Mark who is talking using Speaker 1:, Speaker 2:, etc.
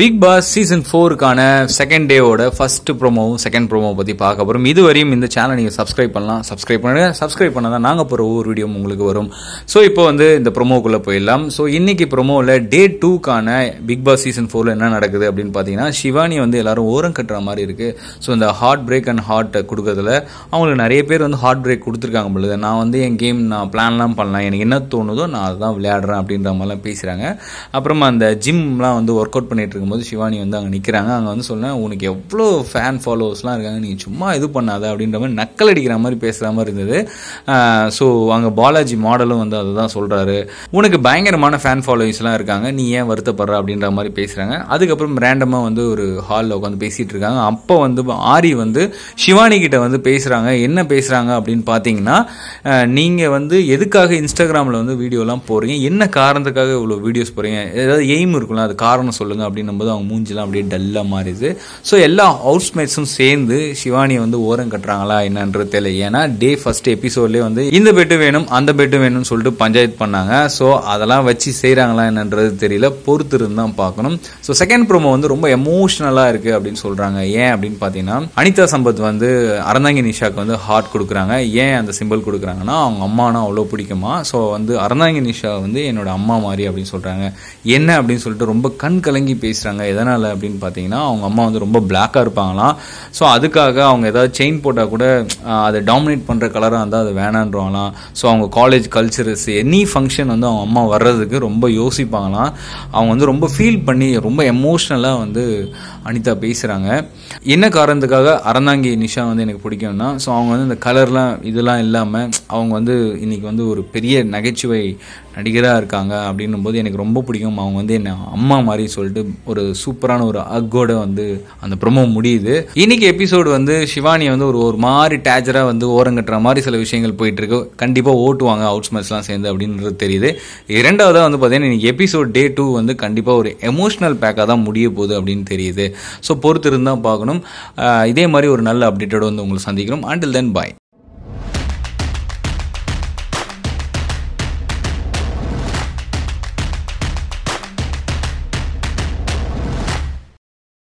Speaker 1: big Boss season ஃபோருக்கான second டேவோட first ப்ரோமோவும் செகண்ட் ப்ரோமோவை பற்றி பார்க்க போகிறோம் இதுவரையும் இந்த சேனலை நீங்கள் சப்ஸ்கிரைப் பண்ணலாம் சப்ஸ்கிரைப் பண்ணுங்க சப்ஸ்கிரைப் பண்ணால் தான் நாங்கள் போகிற ஒவ்வொரு வீடியோ உங்களுக்கு வரும் ஸோ இப்போ வந்து இந்த ப்ரோமோக்குள்ளே போயிடலாம் ஸோ இன்னைக்கு ப்ரோமோவில் டே டூக்கான பிக் பாஸ் சீசன் ஃபோரில் என்ன நடக்குது அப்படின்னு பார்த்தீங்கன்னா சிவானி வந்து எல்லாரும் ஓரம் கட்டுற மாதிரி இருக்குது ஸோ இந்த ஹார்ட் பிரேக் அண்ட் ஹார்ட்டை கொடுக்கறதுல அவங்களுக்கு நிறைய பேர் வந்து ஹார்ட் பிரேக் கொடுத்துருக்காங்க பொழுது நான் வந்து என் கேம் நான் பிளான்லாம் பண்ணலாம் எனக்கு என்ன தோணுதோ நான் அதுதான் விளையாடுறேன் அப்படின்ற மாதிரிலாம் பேசுகிறாங்க அப்புறமா அந்த ஜிம்லாம் வந்து ஒர்க் அவுட் பண்ணிட்டு இருக்கும் போது சிவானி வந்து அங்கே நிற்கிறாங்க அங்கே வந்து சொன்னேன் உனக்கு எவ்வளோ ஃபேன் ஃபாலோவர்ஸ்லாம் இருக்காங்க நீ சும்மா இது பண்ணாத அப்படின்ற மாதிரி நக்கல் அடிக்கிற மாதிரி பேசுகிற மாதிரி இருந்தது ஸோ அங்கே பாலாஜி மாடலும் வந்து அதுதான் சொல்கிறாரு உனக்கு பயங்கரமான ஃபேன் ஃபாலோவிங்ஸ்லாம் இருக்காங்க நீ ஏன் வருத்தப்படுற அப்படின்ற மாதிரி பேசுகிறாங்க அதுக்கப்புறம் ரேண்டமாக வந்து ஒரு ஹாலில் உட்காந்து பேசிகிட்டு இருக்காங்க அப்போ வந்து ஆரி வந்து சிவானி கிட்ட வந்து பேசுகிறாங்க என்ன பேசுகிறாங்க அப்படின்னு பார்த்தீங்கன்னா நீங்கள் வந்து எதுக்காக இன்ஸ்டாகிராமில் வந்து வீடியோலாம் போகிறீங்க என்ன காரணத்துக்காக இவ்வளோ வீடியோஸ் போகிறீங்க ஏதாவது எய்ம் இருக்கலாம் அது காரணம் சொல்லுங்கள் அப்படின்னு பண்ணும்போது அவங்க மூஞ்சிலாம் அப்படியே டல்லாக மாறிது ஸோ எல்லா ஹவுஸ்மேட்ஸும் சேர்ந்து சிவானியை வந்து ஓரம் கட்டுறாங்களா என்னன்றது தெரியல ஏன்னா டே ஃபர்ஸ்ட் எபிசோட்லேயே வந்து இந்த பெட்டு வேணும் அந்த பெட்டு வேணும்னு சொல்லிட்டு பஞ்சாயத்து பண்ணாங்க ஸோ அதெல்லாம் வச்சு செய்கிறாங்களா என்னன்றது தெரியல பொறுத்து இருந்தால் பார்க்கணும் ஸோ செகண்ட் ப்ரோமோ வந்து ரொம்ப எமோஷ்னலாக இருக்குது அப்படின்னு சொல்கிறாங்க ஏன் அப்படின்னு பார்த்தீங்கன்னா அனிதா சம்பத் வந்து அறந்தாங்கி நிஷாக்கு வந்து ஹார்ட் கொடுக்குறாங்க ஏன் அந்த சிம்பிள் கொடுக்குறாங்கன்னா அவங்க அம்மானா அவ்வளோ பிடிக்குமா ஸோ வந்து அறந்தாங்கி நிஷா வந்து என்னோட அம்மா மாதிரி அப்படின்னு சொல்கிறாங்க என்ன அப்படின்னு சொல்லிட்டு ரொம்ப கண் கலங்கி பேசி பேசுகிறாங்க எதனால் அப்படின்னு பார்த்தீங்கன்னா அவங்க அம்மா வந்து ரொம்ப பிளாக்காக இருப்பாங்களாம் ஸோ அதுக்காக அவங்க ஏதாவது செயின் போட்டால் கூட அதை டாமினேட் பண்ணுற கலராக இருந்தால் அது வேணான்றவங்களாம் ஸோ அவங்க காலேஜ் கல்ச்சரஸ் எனி ஃபங்க்ஷன் வந்து அவங்க அம்மா வர்றதுக்கு ரொம்ப யோசிப்பாங்களாம் அவங்க வந்து ரொம்ப ஃபீல் பண்ணி ரொம்ப எமோஷ்னலாக வந்து அனிதா பேசுகிறாங்க என்ன காரணத்துக்காக அறந்தாங்கி நிஷா வந்து எனக்கு பிடிக்கும்னா ஸோ அவங்க வந்து இந்த கலர்லாம் இதெல்லாம் இல்லாமல் அவங்க வந்து இன்றைக்கி வந்து ஒரு பெரிய நகைச்சுவை நடிகராக இருக்காங்க அப்படின்னும் போது எனக்கு ரொம்ப பிடிக்கும் அவங்க வந்து என்னை அம்மா மாதிரி சொல்லிட்டு ஒரு சூப்பரான ஒரு அக்கோட வந்து அந்த ப்ரொமோ முடியுது இன்னைக்கு எபிசோடு வந்து சிவானி வந்து ஒரு ஒரு மாதிரி டேஜராக வந்து ஓரங்கட்டுற மாதிரி சில விஷயங்கள் போயிட்டு இருக்கு கண்டிப்பாக ஓட்டுவாங்க அவுட் ஸ்மெட்ஸ்லாம் சேர்ந்து அப்படின்றது தெரியுது இரண்டாவதாக வந்து பார்த்தீங்கன்னா எபிசோட் டே டூ வந்து கண்டிப்பாக ஒரு எமோஷ்னல் பேக்காக தான் முடிய போகுது அப்படின்னு தெரியுது ஸோ பொறுத்து இருந்தால் பார்க்கணும் இதே மாதிரி ஒரு நல்ல அப்டேட்டோடு வந்து உங்களை சந்திக்கணும் அண்டில் தென் பாய்